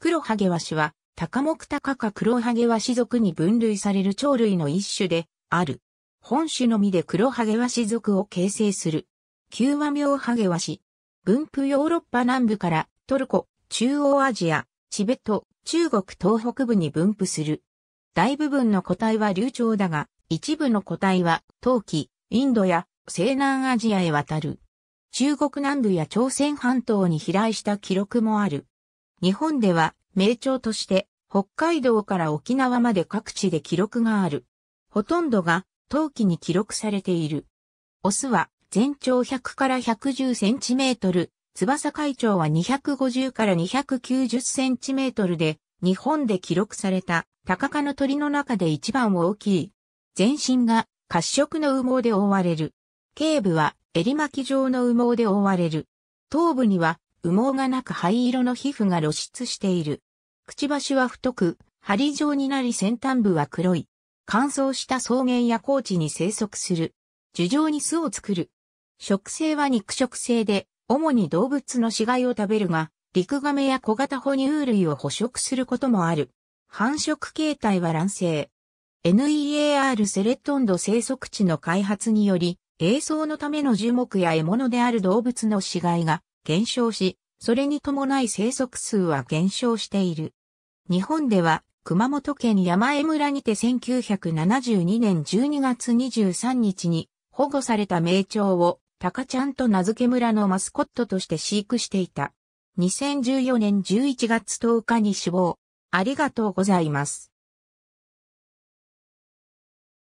黒ハゲワシは、高目高か黒ハゲワシ属に分類される鳥類の一種で、ある。本種のみで黒ハゲワシ属を形成する。キュミョウハゲワシ。分布ヨーロッパ南部からトルコ、中央アジア、チベット、中国東北部に分布する。大部分の個体は流暢だが、一部の個体は冬季、インドや西南アジアへ渡る。中国南部や朝鮮半島に飛来した記録もある。日本では名鳥として北海道から沖縄まで各地で記録がある。ほとんどが冬季に記録されている。オスは全長100から110センチメートル、翼海長は250から290センチメートルで、日本で記録された高かの鳥の中で一番大きい。全身が褐色の羽毛で覆われる。頸部は襟巻き状の羽毛で覆われる。頭部には羽毛がなく灰色の皮膚が露出している。くちばしは太く、針状になり先端部は黒い。乾燥した草原や高地に生息する。樹状に巣を作る。食性は肉食性で、主に動物の死骸を食べるが、陸亀や小型哺乳類を捕食することもある。繁殖形態は卵生。NEAR セレットンド生息地の開発により、栄像のための樹木や獲物である動物の死骸が減少し、それに伴い生息数は減少している。日本では、熊本県山江村にて1972年12月23日に保護された名鳥を、高ちゃんと名付け村のマスコットとして飼育していた。2014年11月10日に死亡。ありがとうございます。